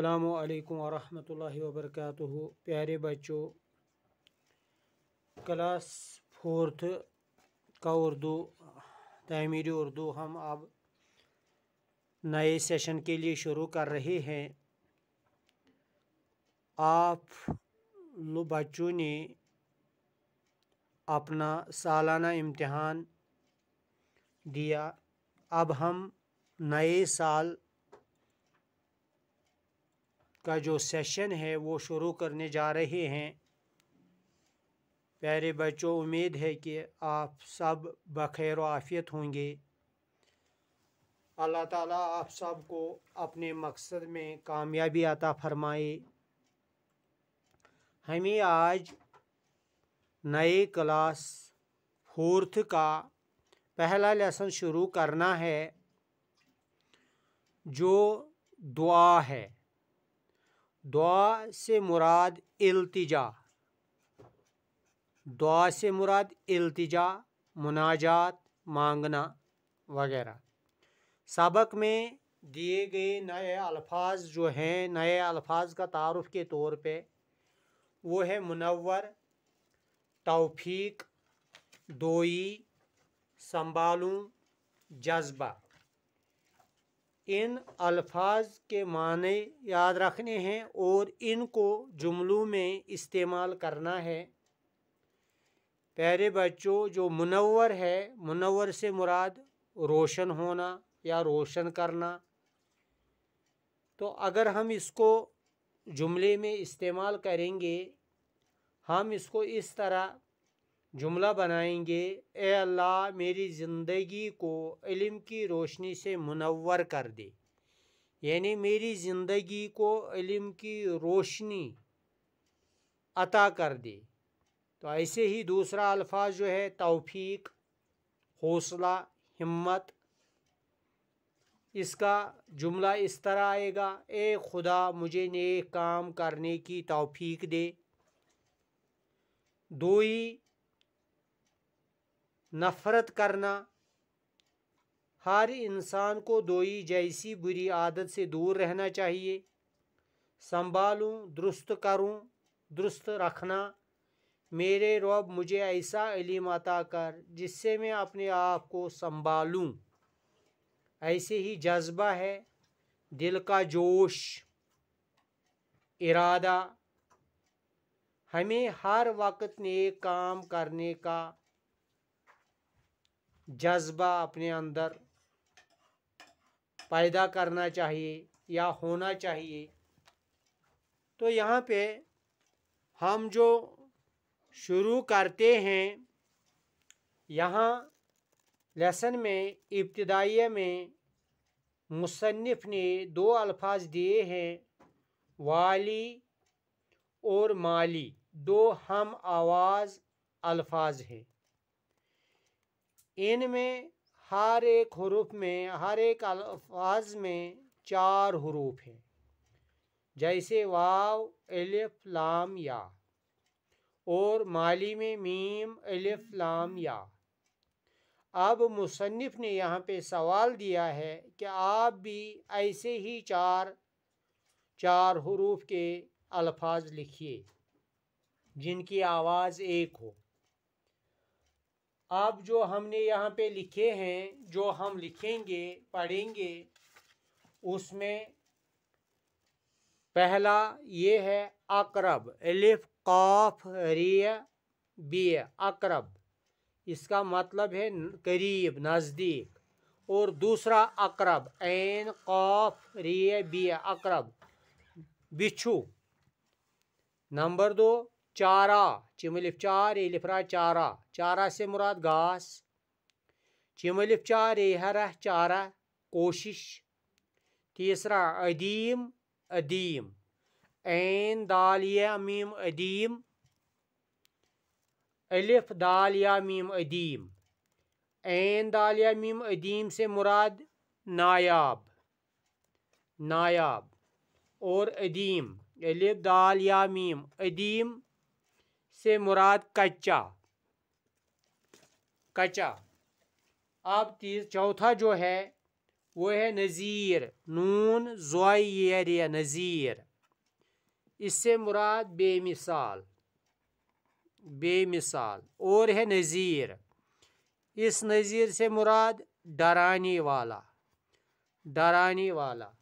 अल्लाम वालेकुम रहमतुल्लाहि व प्यारे बच्चों क्लास फोर्थ का उर्दू तमीरी उर्दू हम अब नए सेशन के लिए शुरू कर रहे हैं आप बच्चों ने अपना सालाना इम्तहान दिया अब हम नए साल का जो सेशन है वो शुरू करने जा रहे हैं प्यारे बच्चों उम्मीद है कि आप सब बखैर आफियत होंगे अल्लाह ताला आप सब को अपने मकसद में कामयाबी अता फरमाए हमें आज नए क्लास फोर्थ का पहला लेसन शुरू करना है जो दुआ है दुआ से मुराद इल्तिजा दुआ से मुराद इल्तिजा मुनाजात मांगना वगैरह सबक में दिए गए नए अल्फाज जो हैं नए अल्फाज का तारफ़ के तौर पे वो है मुनवर तौफीक दोई संभालूँ जज्बा इन अल्फाज के माने याद रखने हैं और इनको जुमलों में इस्तेमाल करना है प्यारे बच्चों जो मुनवर है मुनवर से मुराद रोशन होना या रोशन करना तो अगर हम इसको जुमले में इस्तेमाल करेंगे हम इसको इस तरह जुमला बनाएंगे ए अल्लाह मेरी ज़िंदगी को इल्म की रोशनी से मुनवर कर दे यानी मेरी ज़िंदगी को इल्म की रोशनी अता कर दे तो ऐसे ही दूसरा अल्फाज जो है तौफीक हौसला हिम्मत इसका जुमला इस तरह आएगा ए खुदा मुझे नेक काम करने की तौफीक दे ही नफ़रत करना हर इंसान को दोई जैसी बुरी आदत से दूर रहना चाहिए संभालूं दुरुस्त करूं दुरुस्त रखना मेरे रब मुझे ऐसा इलम अता कर जिससे मैं अपने आप को संभालूं ऐसे ही जज्बा है दिल का जोश इरादा हमें हर वक्त नेक काम करने का जज्बा अपने अंदर पैदा करना चाहिए या होना चाहिए तो यहाँ पे हम जो शुरू करते हैं यहाँ लेसन में इब्तदाई में मुसनफ़ ने दो अल्फाज दिए हैं वाली और माली दो हम आवाज़ अल्फाज हैं इन में हर एक हरूफ में हर एक अल्फाज में चार हरूफ हैं जैसे वाव एलिफ लाम या और माली में मीम एलिफ लाम या अब मुसनफ़ ने यहाँ पे सवाल दिया है कि आप भी ऐसे ही चार चार हरूफ के अल्फाज लिखिए जिनकी आवाज़ एक हो अब जो हमने यहाँ पे लिखे हैं जो हम लिखेंगे पढ़ेंगे उसमें पहला ये है अकरब एलिफ काफ रिय बी अकरब इसका मतलब है करीब नज़दीक और दूसरा अकरब एन काफ रिय बी अकरब बिछू नंबर दो चारा चिमलिफ चार ए लिफरा चारा चारा से मुराद घास चिमलिफ चार ए हरा चारा कोशिश तीसरा अदीम अदीम ऐन दाल या मीम अदीम अलिफ दाल या मीम अदीम ऐन दाल या मीम अदीम से मुराद नायाब नायाब और अदीम अलिफ दाल या मीम अदीम से मुराद कच्चा कच्चा अब तीस चौथा जो है वो है नज़ीर नून या नज़ीर इससे मुराद बेमिसाल बेमिसाल और है नज़ीर इस नज़ीर से मुराद डराने वाला डराने वाला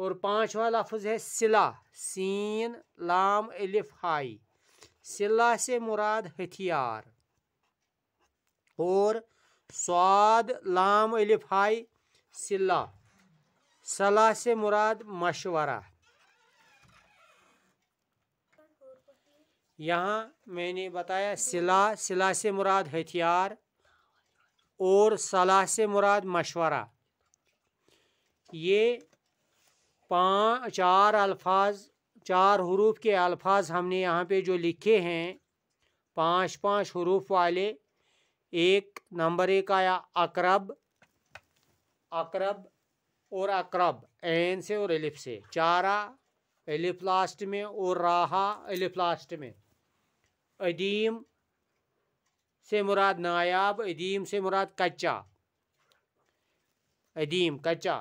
और पाँचवा लफ्ज़ है सिला सीन लाम अलिफ हाई सिल्ला से मुराद हथियार और स्वाद लाम अलिफाई सिल्ला सलाह से मुराद मशवरा यहाँ मैंने बताया सिला सिला से मुराद हथियार और सलाह से मुराद मशवरा ये पाँच चार अल्फाज चार हरूफ के अल्फाज हमने यहाँ पे जो लिखे हैं पाँच पाँच हरूफ वाले एक नंबर एक आया अकरब अकरब और अकरब एन से और एलिफ से चारा एलिफ लास्ट में और राहा एलिफ लास्ट में अदीम से मुराद नायाब अदीम से मुराद कच्चा अदीम कच्चा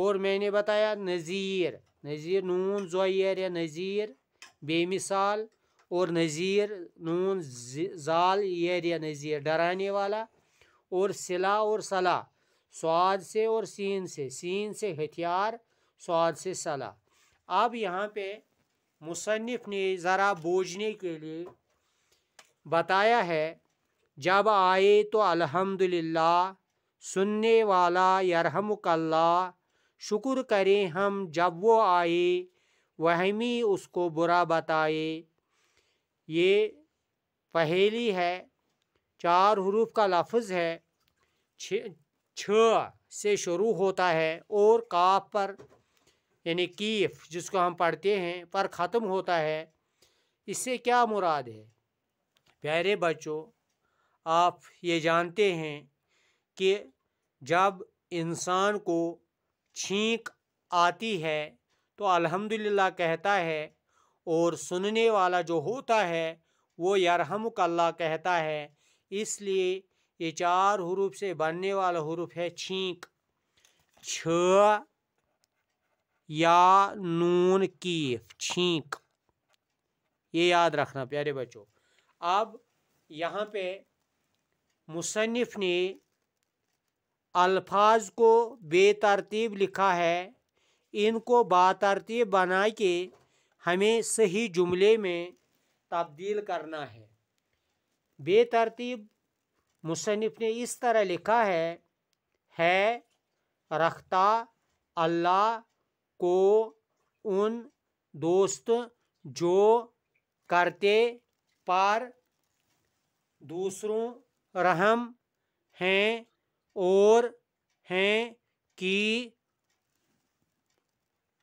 और मैंने बताया नज़ीर नज़ीर नून जोयर या नज़ीर बेमिसाल और नज़ीर नून जाल यर या नज़ीर डराने वाला और सिला और सला स्वाद से और सीन से सीन से हथियार स्वाद से सला अब यहाँ पे मुसनफ़ ने ज़रा बोझने के लिए बताया है जब आए तो अल्हम्दुलिल्लाह सुनने वाला यरहमकल्ला शुक्र करें हम जब वो आए वहमी उसको बुरा बताए ये पहेली है चार हरूफ का लफ्ज़ है छ से शुरू होता है और काफ पर यानी कीफ जिसको हम पढ़ते हैं पर ख़त्म होता है इससे क्या मुराद है प्यारे बच्चों आप ये जानते हैं कि जब इंसान को छींक आती है तो अल्हम्दुलिल्लाह कहता है और सुनने वाला जो होता है वो यरहम अल्लाह कहता है इसलिए ये चार हरूफ से बनने वाला हरूफ है छींक छ या नून कीफ छींक ये याद रखना प्यारे बच्चों अब यहाँ पे मुसनफ़ ने अल्फाज को बेतरतीब लिखा है इनको बातरतीब बना के हमें सही जुमले में तब्दील करना है बेतरतीब मुसनफ़ ने इस तरह लिखा है है रखता अल्लाह को उन दोस्त जो करते पर दूसरों रहम हैं और हैं कि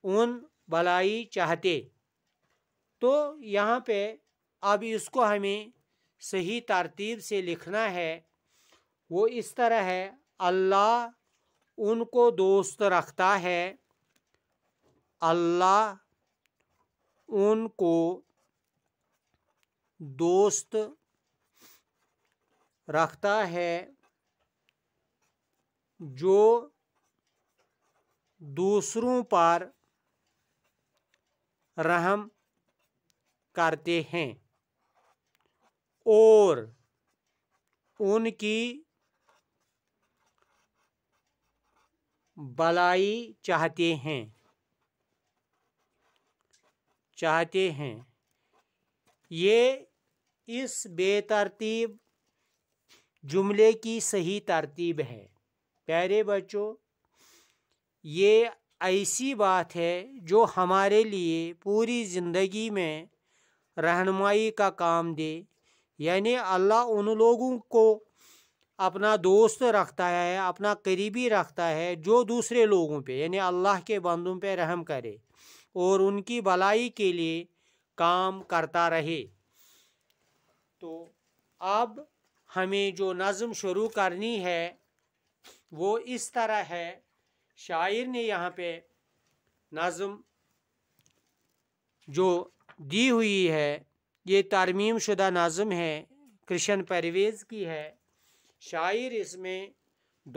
उन भलाई चाहते तो यहाँ पे अब इसको हमें सही तरतीब से लिखना है वो इस तरह है अल्लाह उनको दोस्त रखता है अल्लाह उनको दोस्त रखता है जो दूसरों पर रहम करते हैं और उनकी भलाई चाहते हैं चाहते हैं ये इस बेतरतीब जुमले की सही तरतीब है प्यारे बच्चों ये ऐसी बात है जो हमारे लिए पूरी ज़िंदगी में रहनुमाई का काम दे यानी अल्लाह उन लोगों को अपना दोस्त रखता है अपना करीबी रखता है जो दूसरे लोगों पे यानी अल्लाह के बंदों पे रहम करे और उनकी भलाई के लिए काम करता रहे तो अब हमें जो नज़म शुरू करनी है वो इस तरह है शायर ने यहाँ पे नज़म जो दी हुई है ये तारमीम शुदा नाज़म है कृष्ण परवेज़ की है शायर इसमें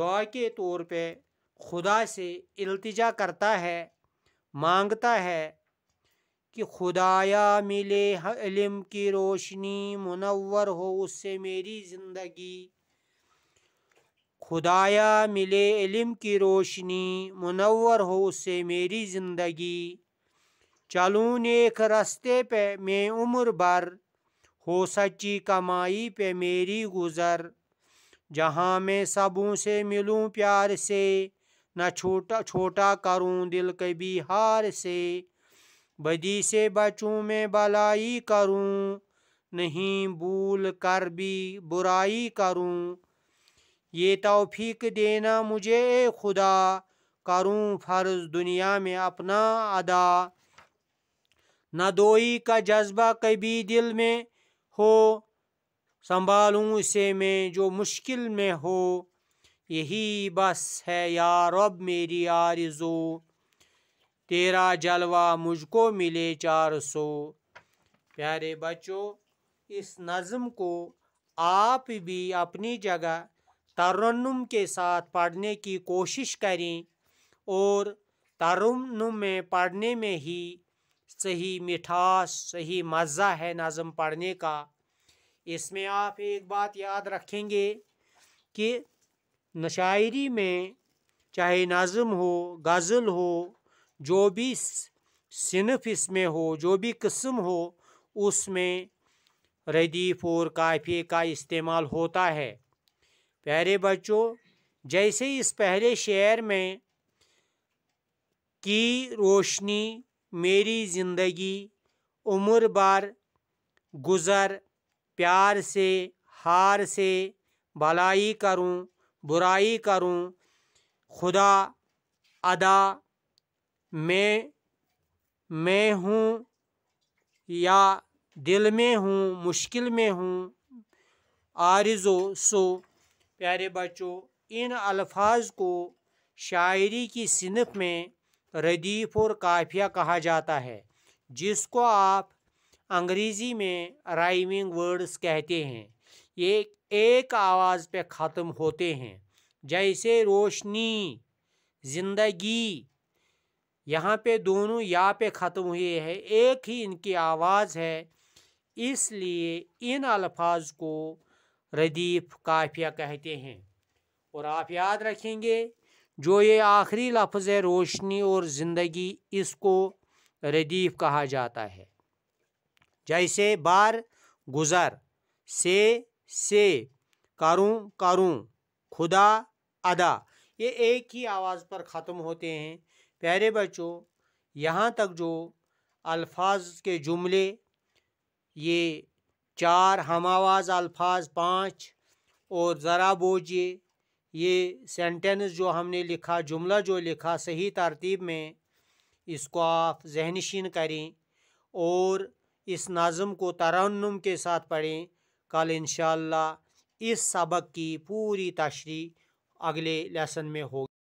दुआ के तौर पे खुदा से अल्तजा करता है मांगता है कि खुदाया मिले इलम की रोशनी मुनवर हो उससे मेरी ज़िंदगी खुदाया मिले इलम की रोशनी मुनवर हो उससे मेरी ज़िंदगी चलूँ नेक रस्ते पे मैं उम्र भर हो सच्ची कमाई पे मेरी गुज़र जहाँ मैं सबों से मिलूँ प्यार से न छोटा छोटा करूँ दिल कभी हार से बदी से बचूँ मैं भलाई करूँ नहीं भूल कर भी बुराई करूँ ये तौफीक देना मुझे खुदा करूँ फ़र्ज़ दुनिया में अपना अदा न दोई का जज्बा कभी दिल में हो संभालूँ इसे मैं जो मुश्किल में हो यही बस है यार अब मेरी आरज़ो तेरा जलवा मुझको मिले चार सौ प्यारे बच्चों इस नज़म को आप भी अपनी जगह तरन्नम के साथ पढ़ने की कोशिश करें और तरन्नुम में पढ़ने में ही सही मिठास सही मज़ा है नज़म पढ़ने का इसमें आप एक बात याद रखेंगे कि नशायरी में चाहे नज़म हो गज़ल हो जो भी सिनफ इसमें हो जो भी कस्म हो उसमें रदीफ़ और काफ़ी का इस्तेमाल होता है प्यारे बच्चों जैसे इस पहले शेर में की रोशनी मेरी ज़िंदगी उम्र बार गुज़र प्यार से हार से भलाई करूं बुराई करूं खुदा अदा मैं मैं हूँ या दिल में हूँ मुश्किल में हूँ आरज़ो सो प्यारे बच्चों इन अल्फाज को शायरी की सिनफ में रदीफ़ और काफिया कहा जाता है जिसको आप अंग्रेज़ी में राइमिंग वर्ड्स कहते हैं ये एक आवाज़ पे ख़त्म होते हैं जैसे रोशनी ज़िंदगी यहाँ पे दोनों या पे ख़त्म हुए हैं एक ही इनकी आवाज़ है इसलिए इन अल्फाज को रदीफ़ काफिया कहते हैं और आप याद रखेंगे जो ये आखिरी लफ्ज़ है रोशनी और ज़िंदगी इसको रदीफ़ कहा जाता है जैसे बार गुज़र से से करूँ करूँ खुदा अदा ये एक ही आवाज़ पर ख़त्म होते हैं प्यारे बच्चों यहाँ तक जो अल्फाज के जुमले ये चार हम आवाज़ अल्फाज पाँच और ज़रा बोझिए ये सेंटेंस जो हमने लिखा जुमला जो लिखा सही तरतीब में इसको आप जहनशीन करें और इस नाज़म को तरन्नम के साथ पढ़ें कल इन इस सबक की पूरी तशरी अगले लेसन में होगी